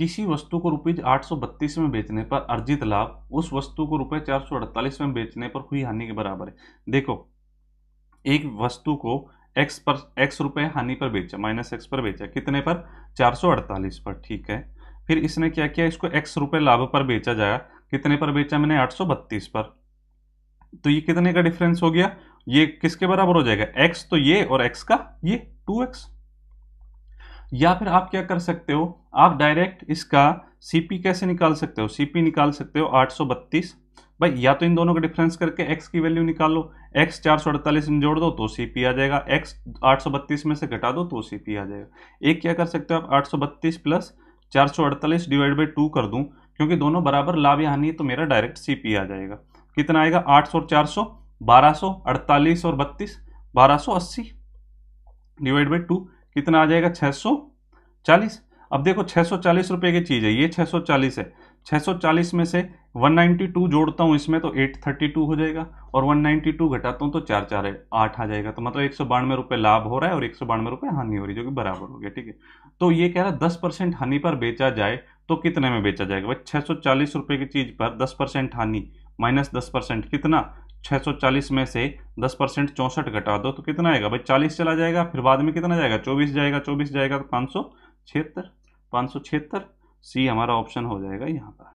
किसी वस्तु को रुपये आठ में बेचने पर अर्जित लाभ उस वस्तु को रुपये चार में बेचने पर हुई हानि के बराबर है देखो एक वस्तु को एक्स पर एक्स रुपये हानि पर बेचा माइनस एक्स पर बेचा कितने पर 448 पर ठीक है फिर इसने क्या किया इसको एक्स रुपये लाभ पर बेचा जाएगा कितने पर बेचा मैंने आठ पर तो ये कितने का डिफरेंस हो गया ये किसके बराबर हो जाएगा एक्स तो ये और एक्स का ये टू एक्स या फिर आप क्या कर सकते हो आप डायरेक्ट इसका सीपी कैसे निकाल सकते हो सीपी निकाल सकते हो आठ भाई या तो इन दोनों का डिफरेंस करके एक्स की वैल्यू निकाल लो एक्स चार में जोड़ दो तो सीपी आ जाएगा एक्स बत्तीस में से घटा दो तो सीपी आ जाएगा एक क्या कर सकते हो आप बत्तीस प्लस अड़तालीस डिवाइड बाई टू कर दूं क्योंकि दोनों बराबर लाभ या हानि है तो मेरा डायरेक्ट सीपी आ जाएगा कितना आएगा 800 और 400 1200 48 और 32 1280 डिवाइड बाई टू कितना आ जाएगा 640 सौ चालीस अब देखो 640 सौ चालीस की चीज़ है ये 640 सौ चालीस है 640 में से वन टू जोड़ता हूँ इसमें तो एट थर्टी टू हो जाएगा और वन टू घटाता हूँ तो चार चार आठ आ जाएगा तो मतलब एक सौ बानवे रुपए लाभ हो रहा है और एक सौ बानवे रुपए हानि हो रही है जो कि बराबर हो गया ठीक है तो ये कह रहा है दस परसेंट हानि पर बेचा जाए तो कितने में बेचा जाएगा भाई छः सौ चालीस रुपये की चीज़ पर दस परसेंट हानि माइनस दस परसेंट कितना 640 में से 10 परसेंट चौंसठ घटा दो तो कितना आएगा भाई 40 चला जाएगा फिर बाद में कितना जाएगा 24 जाएगा 24 जाएगा तो पाँच सौ छिहत्तर पाँच सौ छिहत्तर सी हमारा ऑप्शन हो जाएगा यहाँ पर